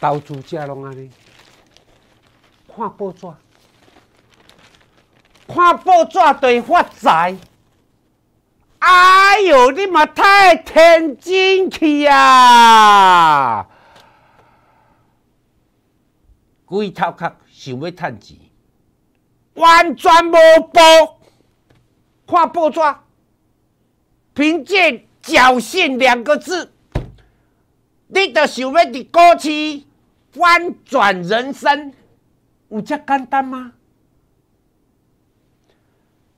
投资者拢安尼，看报纸，看报纸就发财。哎哟，你嘛太天真去啊！鬼头壳想要趁钱，完全无报。看报纸，凭借侥幸两个字，你都想要伫股市？翻转人生有这简单吗？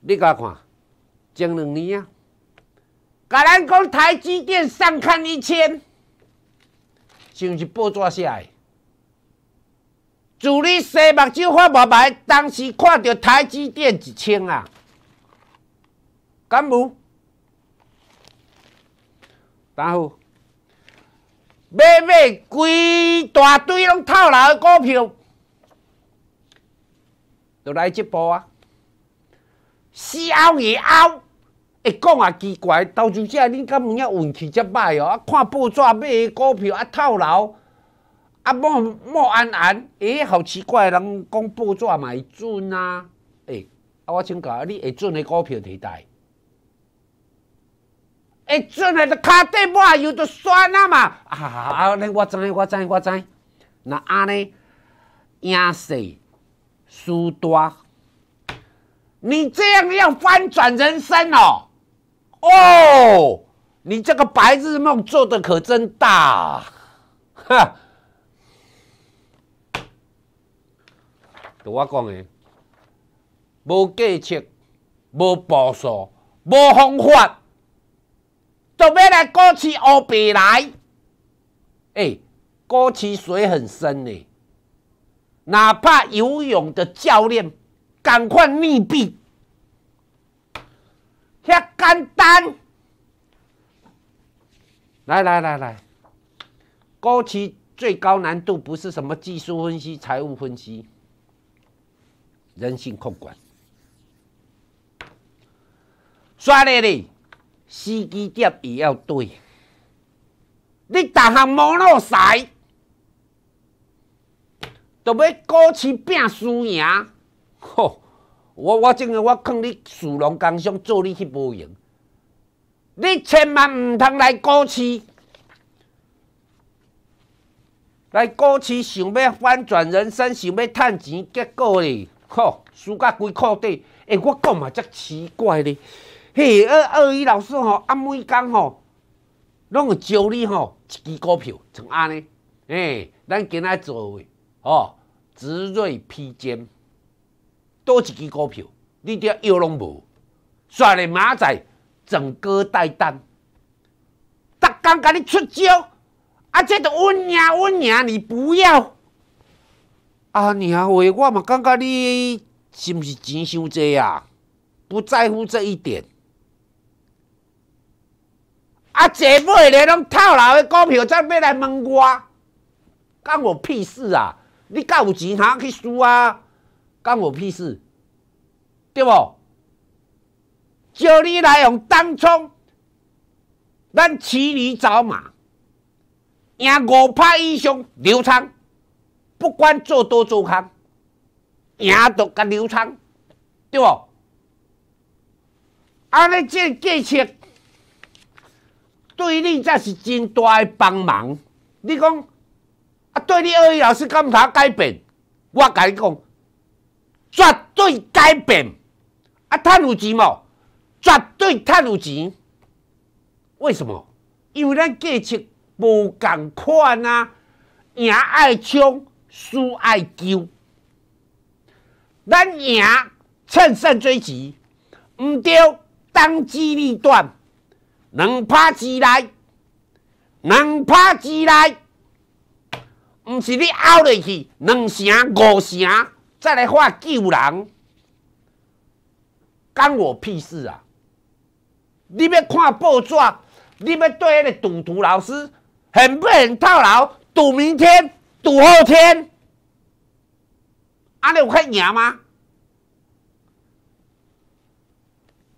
你甲看前两年啊，甲咱讲台积电上看一千，毋是报纸写诶。祝你西目睭发无白，当时看到台积电一千啊，敢无？然后。买买，规大堆拢套牢的股票，都来直播啊！死笑个笑，哎，讲啊奇怪，投资者恁敢有影运气遮歹哦？啊，看报纸买股票啊，套牢啊，莫莫安安，哎，好奇怪，人讲报纸嘛会准啊，哎，啊，我请教你会准的股票几倒？一转下卡脚底啊，有就酸啊嘛！啊！我知我知我知。那安尼，赢小输大，你这样要翻转人生哦？哦，你这个白日梦做的可真大！哈！都我讲诶，无计策，无步数，无方法。就买来过去欧比来，哎，过去水很深呢，哪怕游泳的教练赶快溺毙，遐简单。来来来来，过去最高难度不是什么技术分析、财务分析、人性控管，刷列哩。司机店也要对，你逐项无路使，都要股市拼输赢。吼，我我正个我劝你属龙工商做你去无用，你千万毋通来股市，来股市想要翻转人生，想要趁钱，结果诶吼输甲规裤底。哎，我讲嘛则奇怪咧。嘿，二二一老师吼，阿妹讲吼，拢会招你吼，一支股票从安尼，哎，咱今仔做位，哦，紫瑞披肩，多一支股票，你得要拢无，煞咧马仔整个带单，逐工甲你出招，啊，这都稳赢稳赢，你不要，啊，娘还话我嘛感觉你是毋是钱伤济啊？不在乎这一点。啊！侪辈连拢套牢的股票，才要来问我，关我屁事啊！你够有钱，通去输啊？关我屁事，对无？叫你来用当冲，咱骑驴找马，赢五趴以上，流仓，不管做多做空，赢都甲流仓，对无？安尼这计策。对你才是真大诶帮忙！你讲啊，对你二位老师干啥改变？我甲你讲，绝对改变！啊，趁有钱无，绝对趁有钱。为什么？因为咱计策无共款啊，赢爱抢，输爱救。咱赢趁胜追击，毋着当机立断。能拍起来，能拍起来，毋是你拗落去，两成五成，再来喊救人，干我屁事啊！你要看报纸，你要对迄个赌徒老师很不很套牢，赌明天，赌后天，安尼有法赢吗？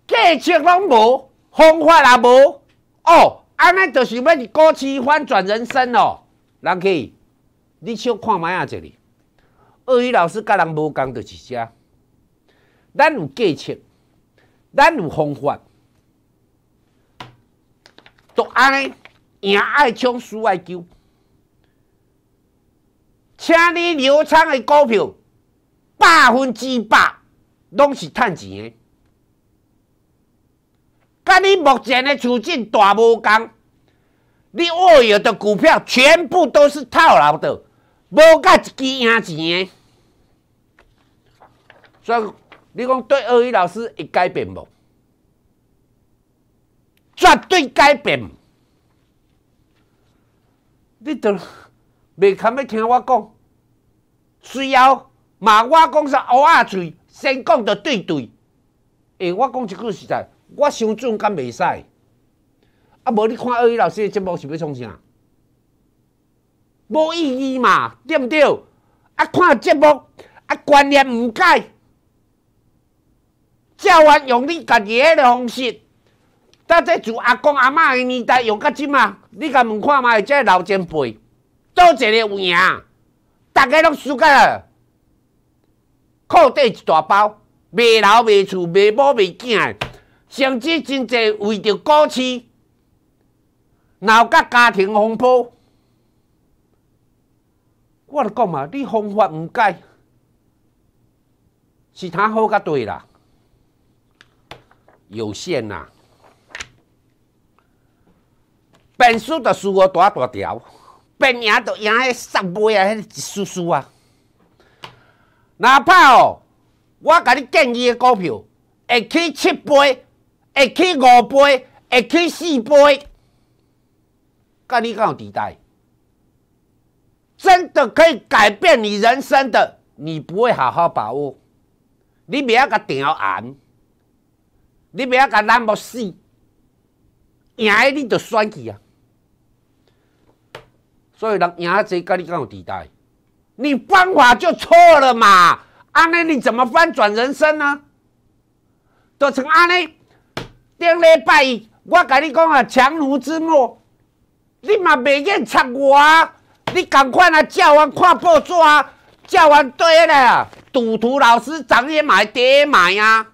解决拢无。方法也无哦，安尼就是要你股市翻转人生哦。人去，你先看麦啊，这里。鳄鱼老师甲人无讲就是遮。咱有计策，咱有方法，都安尼赢爱抢输爱救。请你流畅的股票，百分之百拢是趁钱的。甲你目前的处境大无共。你握有的股票全部都是套牢的，无甲一支赢钱的。所以你讲对二语老师会改变无？绝对改变。你都袂堪要听我讲，随要嘛？我讲是乌鸦嘴，先讲着对对。哎，我讲一句实在。我想准，敢袂使？啊，无你看二姨老师的节目是要创啥？无意义嘛，毋对？啊，看节目啊，观念毋改，照完用你家己的方式，当这住阿公阿嬷的年代用较怎啊？你甲问看嘛，这老前辈倒一个有赢，大家拢输个，裤袋一大包，卖楼卖厝卖某卖镜。甚至真侪为着股市闹甲家庭风波。我咧讲嘛，你方法毋改，是他好甲对啦，有限啦。变输就输个大大条，变赢就赢迄十倍啊，迄一丝丝啊。哪怕哦，我甲你建议的股票会起七八。会去五倍，会去四倍，甲你敢有期待？真的可以改变你人生的，你不会好好把握。你不要定吊眼，你不要甲那么死，赢了你就衰去啊！所以人赢啊，甲你敢有期待？你方法就错了嘛！安尼你怎么翻转人生呢？都成安尼。顶礼拜，我甲你讲啊，强弩之末，你嘛袂瘾插我啊！你赶快来叫阮看报纸，叫阮睇一下，赌徒老师涨日买，跌一卖啊！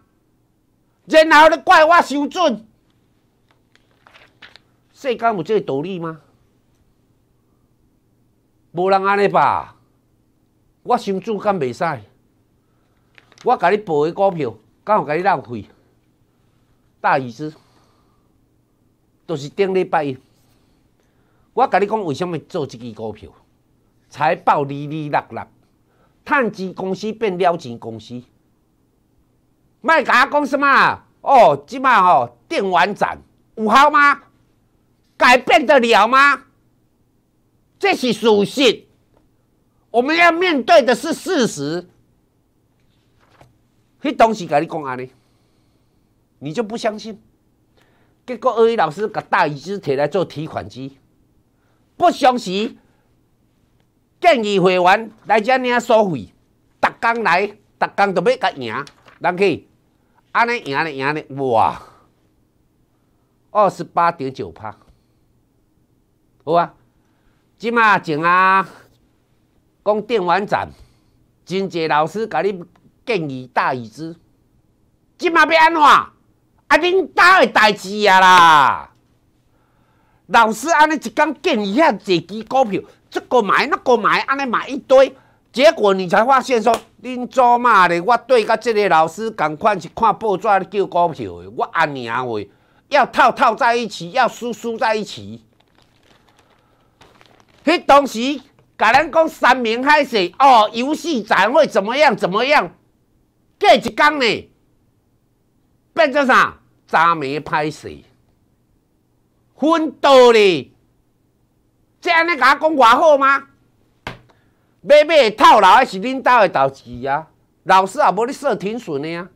然后你怪我伤准，世间有这个道理吗？无人安尼吧？我伤准敢袂使？我甲你报的股票，敢有甲你浪费？大意思，都是顶礼拜。我甲你讲，为什么做这支股票？财报利利六六，碳基公司变了钱公司。莫甲讲什么？哦，即卖吼，电玩展有效吗？改变得了吗？这是属性，我们要面对的是事实。迄当时甲你讲安尼。你就不相信？结果二位老师把大椅子铁来做提款机，不相信？建议会员来只领收费，逐工来，逐工都要甲赢，人去安尼赢咧赢咧，哇！二十八点九趴，好啊！即嘛钱啊？讲电玩展，真济老师甲你建议大椅子，即要安怎？啊，恁兜的代志啊啦！老师安尼一天建议遐侪支股票，这个买那个买，安尼买一堆，结果你才发现说恁祖嘛咧？我对甲即个老师同款是看报纸叫股票的，我安尼啊话要套套在一起，要输输在一起。迄当时甲咱讲山明海雪哦，游戏展会怎么样？怎么样？过一天呢，变做啥？渣眉拍死，昏倒理，这尼甲我讲偌好吗？白白套牢的是恁兜的投资啊，老师啊，无你说挺顺的啊，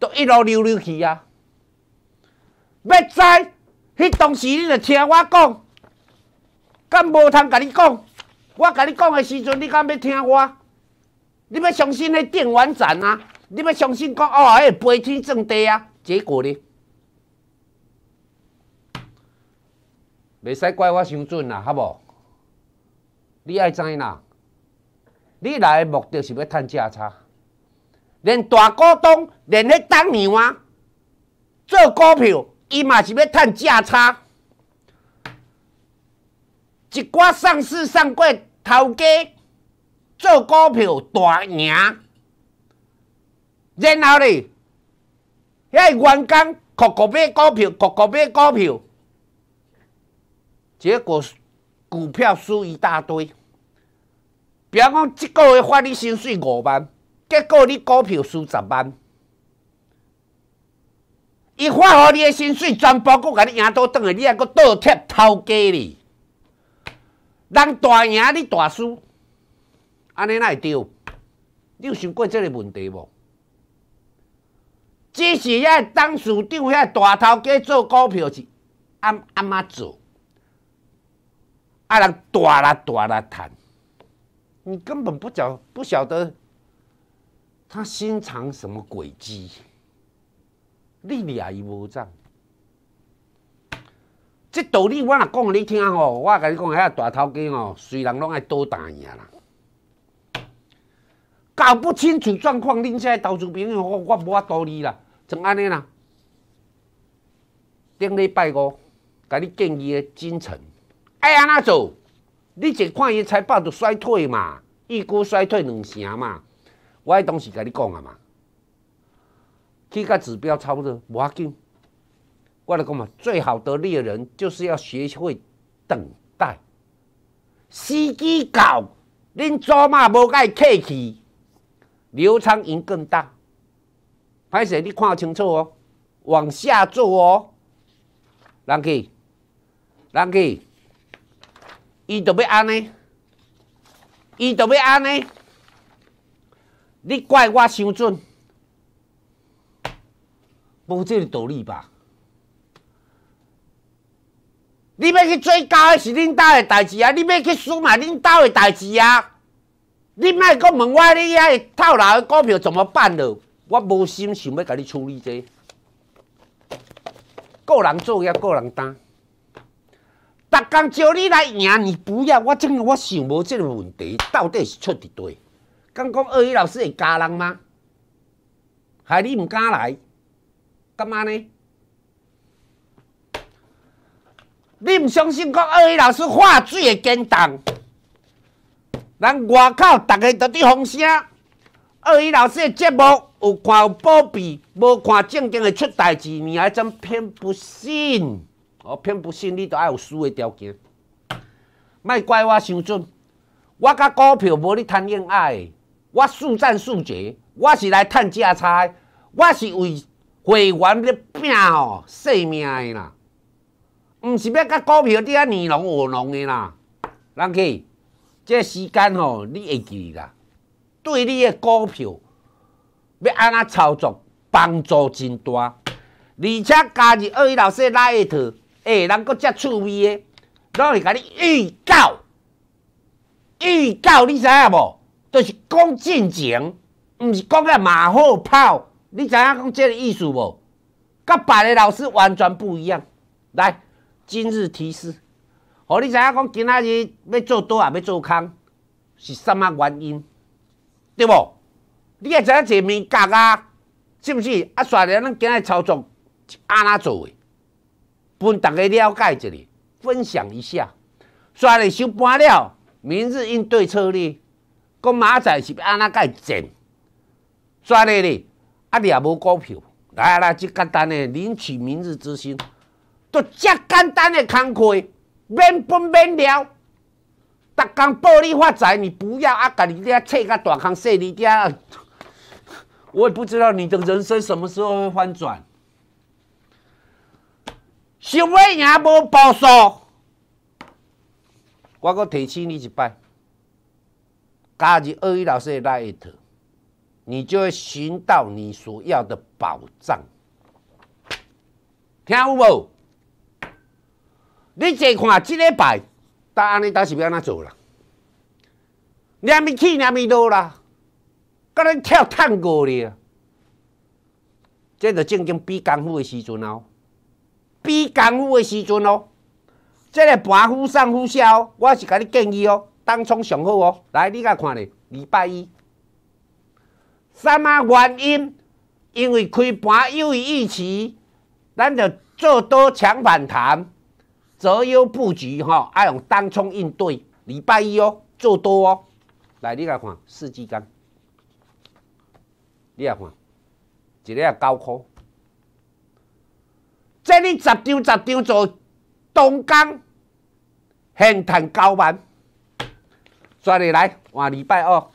都一路溜溜去啊。要知，迄当时你著听我讲，敢无通甲你讲？我甲你讲的时阵，你敢要听我？你要相信迄电源站啊，你要相信讲哦，迄飞天正地啊，结果呢？袂使怪我伤准啦，好无？你爱怎啦，你来目的是要趁价差，连大股东连迄牛啊，做股票，伊嘛是要趁价差。一寡上市上过头家做股票大赢，然后咧，遐员工各个买股票各个买股票。结果股票输一大堆，比方讲，一个月发你薪水五万，结果你股票输十万，伊发予你的薪水全部搁甲你赢倒转来，你还阁倒贴头家哩？人大赢你大输，安尼哪会着？你有想过即个问题无？只是遐董事长遐大头家做股票是按按怎做？啊，人大啦大啦谈，你根本不晓不晓得他心藏什么诡计，你你伊无仗。这道理我若讲，你听吼，我跟你讲，遐大头家哦，随人拢爱多谈赢啦，搞不清楚状况，恁这投资朋友，我我无法道理啦，就安尼啦？顶礼拜五，甲你建议的进城。爱安怎做？你一看伊财报就衰退嘛，一股衰退两成嘛。我当时甲你讲啊嘛，去甲指标不多，无要紧。我来讲嘛，最好的猎人就是要学会等待时机到，恁做嘛无该客气。刘昌银更大，歹势，你看清楚哦，往下做哦。人去，人去。伊就要安尼，伊就要安尼，你怪我想准，无即个道理吧？你要去做高的是恁兜的代志啊，你要去输嘛恁兜的代志啊？你莫阁问我你遐的套牢的股票怎么办咯？我无心想要甲你处理者，个人作业个人担。逐工招你来赢，你不要，我真我想无，即个问题到底是出伫对？敢讲二姨老师会教人吗？害你毋敢来，干嘛呢？你毋相信讲二姨老师画水会震动？人外口，逐个都伫风声。二姨老师的节目有看有褒贬，无看正经会出代志，你还真偏不信？我偏不信，你都爱有输的条件，卖怪我想准。我甲股票无咧谈恋爱，我速战速决，我是来趁价差，我是为会员咧拼哦性命的啦，毋是要甲股票伫啊你侬我侬的啦。人去，这时间哦，你会记啦，对你的股票要安怎操作，帮助真大，而且加入二一老师拉一套。哎，人搁遮趣味诶，拢会甲你预告，预告你知影无？就是讲进前，毋是讲个马后炮。你知影讲这个意思无？甲别个老师完全不一样。来，今日提示，吼，你知影讲今仔日要做多啊，要做空，是什么原因？对无？你也知影前面价啊，是毋是？啊，刷了咱今仔操作是安怎做诶？分大家了解一下，分享一下。昨日收盘了，明日应对策略，讲明仔是安那改正。昨日呢，啊，你也无股票，来来即简单的领取明日之星，都遮简单的工课，免分免聊。逐工暴利发财，你不要啊！家你咧砌个大空细你遮，我也不知道你的人生什么时候会翻转。想要也无包数。我阁提醒你一摆，加入二一老师的一特，你就会寻到你所要的宝藏。听有无？你坐看即礼拜，答案你当时要安怎做啦？那么起，那么落啦，甲咱跳探高啊？这着正经比功夫的时阵哦。比功夫的时阵哦，这个盘忽上忽下哦，我是甲你建议哦，当冲上好哦。来，你甲看咧，礼拜一，什么原因？因为开盘又有预期，咱就做多抢反弹，择优布局哈，爱用当冲应对。礼拜一哦，做多哦。来，你甲看，四季钢，你甲看，一个啊高这里十张十张做，东工，现谈交万，转你来，换礼拜二，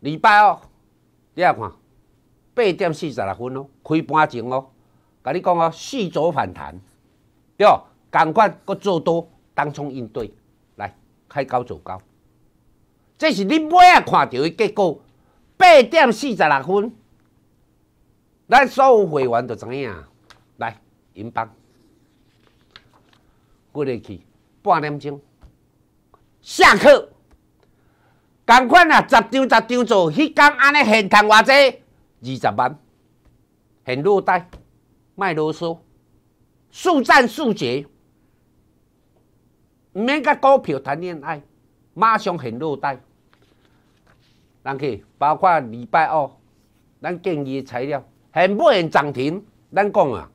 礼拜二，你来看，八点四十六分哦，开盘前哦，甲你讲哦，四组反弹，对，赶快搁做多，当冲应对，来，开高走高，这是你尾下看到的结果，八点四十六分。咱所有会员著知影，来，银包，过日去，半点钟，下课。同款啊，十张十张做，迄天安尼现谈偌济，二十万，现落袋，卖啰嗦，速战速决，毋免甲股票谈恋爱，马上现落袋。人去，包括礼拜二，咱建议材料。现不现涨停，咱讲啊，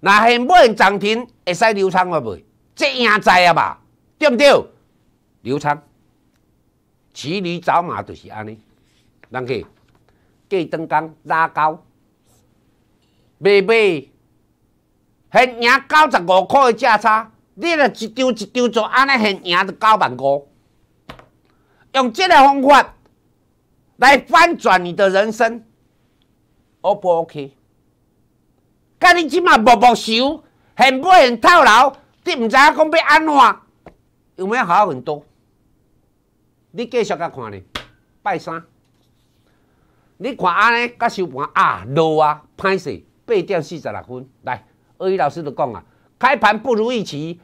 那现不现涨停，会使流仓啊？袂？这赢在啊吧，对不对？流仓，骑驴找马就是安尼，咱去，计登高拉高卖卖，现赢九十五块的价差，你就一丢一丢做，安尼现赢到九万五，用这个方法来翻转你的人生。O 不 O K，甲你即马默默收，现买现套牢，你毋知影讲要安怎？有没有好很多？你继续甲看咧，拜三。你看安尼，甲收盘啊，落啊，歹势，八点四十六分。来，鳄鱼老师就讲啊，开盘不如预期，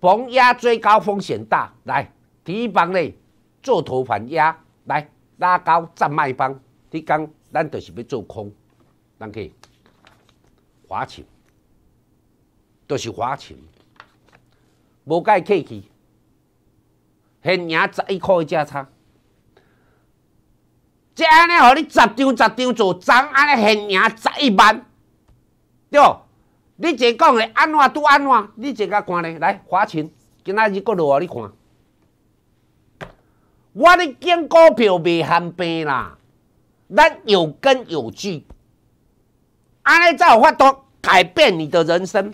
逢压追高风险大。来，提防板做头盘压，来拉高占卖方。你讲？咱就是要做空，咱去华勤，就是华勤，无伊客气，现赢十一块的价差，即安尼，互你十张十张做，怎安尼现赢十一万？对，你这讲嘞，安怎拄安怎，你这个看咧，来华勤，今仔日搁落互你看，我咧见股票袂限平啦。咱有根有据，安尼才有法通改变你的人生。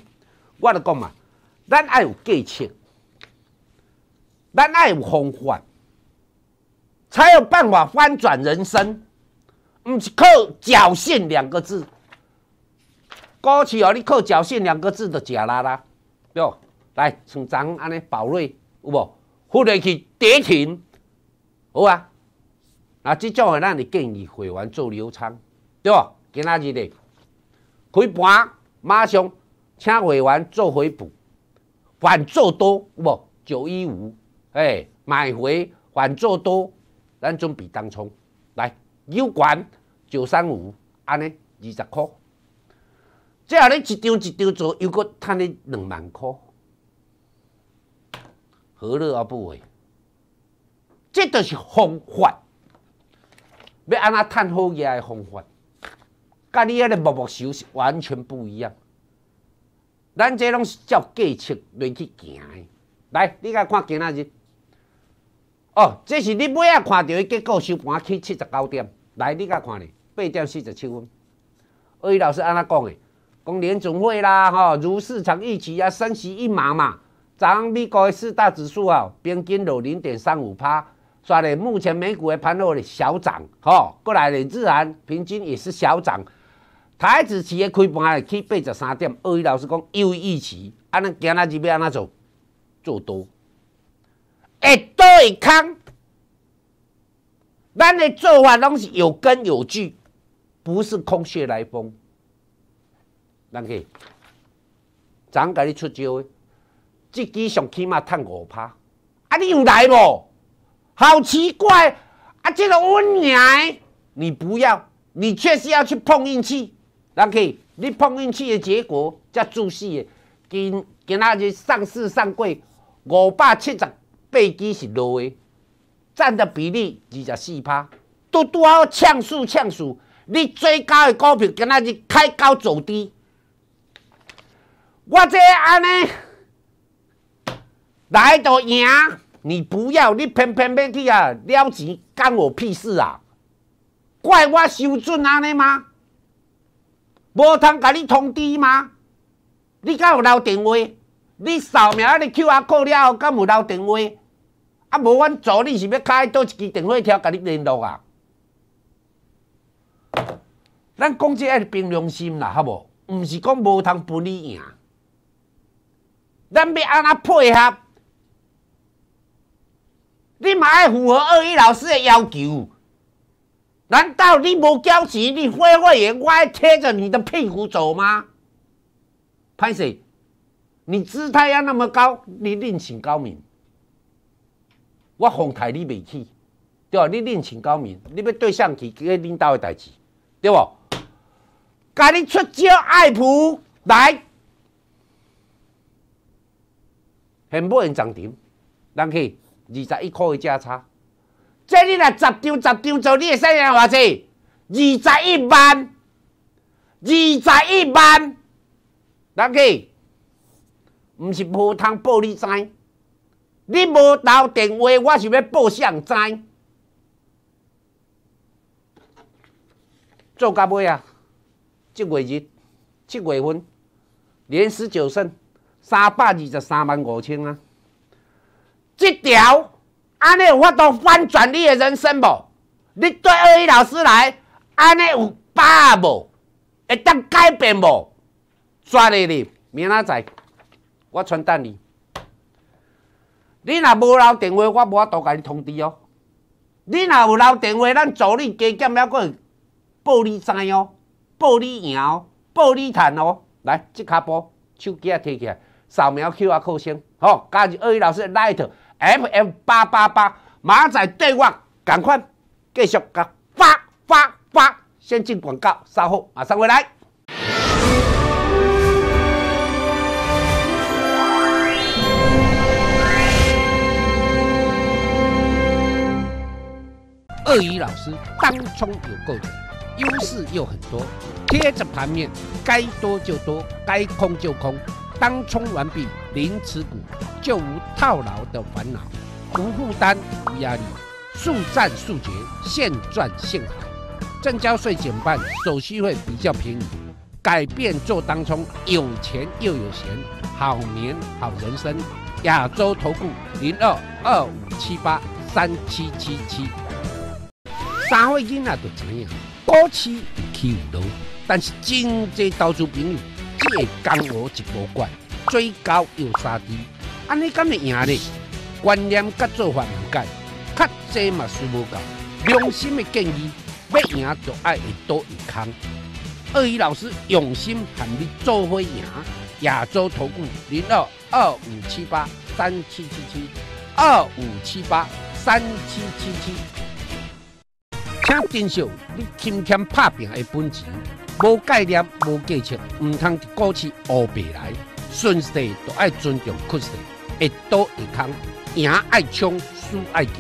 我咧讲嘛，咱爱有借钱，咱爱有方法，才有办法翻转人生。唔是靠侥幸两个字，过去哦，你靠侥幸两个字就假啦啦哟！来像咱安尼宝瑞有无？或者去跌停，好啊。啊，这种的，咱就建议会员做流仓，对吧？今仔日的开盘马上，请会员做回补，反做多，不？九一五，哎，买回反做多，咱准备当冲，来有管九三五，安尼二十块，最后你一张一张做，又搁赚你两万块，何乐而不为？这都是方法。要安怎探好业的方法，甲你迄个默默收是完全不一样。咱这拢是照计策来去行的。来，你甲看今仔日。哦，这是你尾仔看到的结果收盘去七十九点。来，你甲看咧，八点四十七分。魏老师安怎讲的，讲联总会啦，吼，如市场预期啊，升十一码嘛，昏美国的四大指数啊，平均落零点三五趴。算咧，目前美股诶盘落咧小涨，吼，国内咧自然平均也是小涨。台子期业开盘啊，去八十三点，二位老师讲又一期，安尼仔日要安怎做做多？会多抗空，咱诶做法拢是有根有据，不是空穴来风。咱去，怎甲你出招？自己上起码趁五趴，啊！你有来无？好奇怪啊！这个温奶，你不要，你确实要去碰运气。那可以，你碰运气的结果才注释的。今今仔日上市上贵五百七十八基是落的，占的比例二十四趴，都拄好呛数呛数。你最高的股票今仔日开高走低，我这安尼来都赢。你不要，你偏偏要去啊！了钱干我屁事啊！怪我守准安尼吗？无通甲你通知吗？你敢有留电话？你扫描你 QR code 了后敢有留电话？啊，无阮助理是要开倒一支电话条甲你联络啊！咱讲这爱凭良心啦，好无？毋是讲无通分你赢，咱要安那配合？你嘛爱符合二一老师的要求？难道你无交钱？你废会员，我爱贴着你的屁股走吗？潘 Sir，你姿态要那么高，你另请高明。我放台你未去，对你另请高明，你要对上起个领导的代志，对不？甲你出招爱普来，很不很涨停，人去。二十一块的价差，这你若十张十张做，你会使赢偌济？二十一万，二十一万，六去？毋是无通报你知，你无留电话，我是要报上知。做到尾啊，七月日，七月份，连十九胜，三百二十三万五千啊。这条安尼有法度反转你诶人生无？你对二一老师来安尼有把握，无？会当改变无？抓你哩！明仔载我传等你，你若无留电话，我无法度甲你通知哦。你若有留电话，咱助理加减了阁报你知哦，报你赢哦，报你惨哦。来，即卡波手机啊摕起来，扫描 Q R 扣星，吼、e 好，加二一老师 light。FM 八八八，马仔对望，赶快继续搞发发发！先进广告，稍后马上回来。鳄鱼老师当冲有够的，优势又很多，贴着盘面，该多就多，该空就空，当冲完毕，零持股。就无套牢的烦恼，无负担，无压力，速战速决，现赚现好。正交税减半，手续费比较便宜，改变做当冲，有钱又有闲，好眠好人生。亚洲投顾零二二五七八三七七七。三位囡仔都承认，过去听得到，但是真济投资朋友，借刚我额一无惯，追高又杀低。安尼敢会赢呢？观念甲做法唔改，较济嘛输无够。良心的建议，要赢就爱刀一空。鳄鱼老师用心喊你做会赢。亚洲投顾零二二五七八三七七七二五七八三七七七。请珍惜你轻巧拍平的本钱，无概念无技巧，唔通股去乌白来，顺势就爱尊重趋势。一多一空，赢爱冲，输爱救，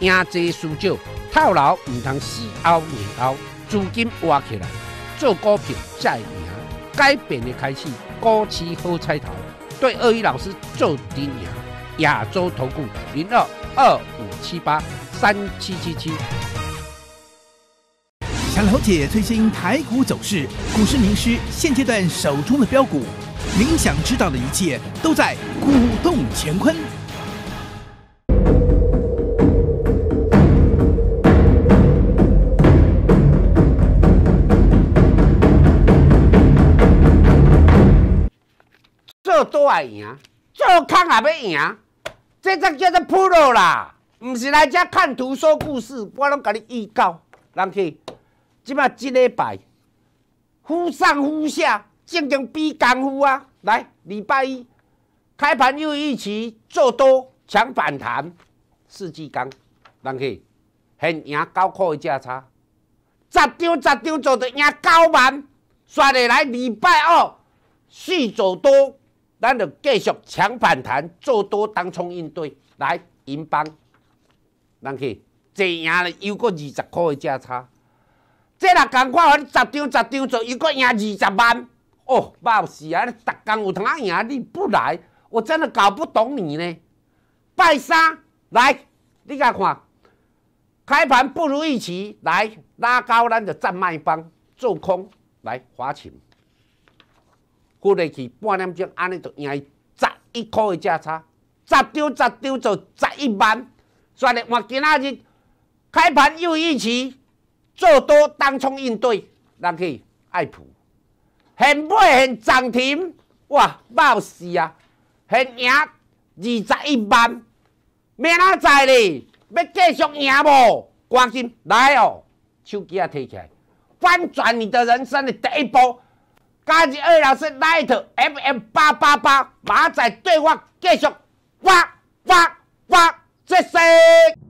赢多输少，套牢唔通死拗硬拗，资金挖起来，做股票再赢，改变的开始，股市好彩头，对鳄鱼老师做电影，亚洲投顾零二二五七八三七七七。想了解最新台股走势，股市名师现阶段手中的标股，您想知道的一切都在股。乾坤，做多也赢，做空也要赢，这则叫做 pull 啦。唔是来这看图说故事，我拢跟你预告，人去，起码一礼拜，忽上忽下，正经比功夫啊！来，礼拜一。开盘又一起做多抢反弹，四季钢，人去现赢高块的价差，十张十张做着赢九万，刷下来礼拜二续做多，咱就继续抢反弹做多，当冲应对来银邦，人去这赢了又过二十块的价差，这若讲看，十张十张做又搁赢二十万，哦，爆死啊！你逐工有通赢你不来？我真的搞不懂你呢！拜三来，你甲看，开盘不如预期，来拉高，咱就战卖方做空，来划清。过嚟去半点钟，安尼就赢十一块的价差，十张十张就十一万。算嘞，我今仔日开盘又预期做多，当冲应对，可去爱普现买现涨停，哇，爆死啊！现赢二十一万，明仔载哩要继续赢无？关心来哦，手机啊提起来，翻转你的人生的第一波，家己二老师那套 FM 八八八马仔对话继续，哇哇哇 j e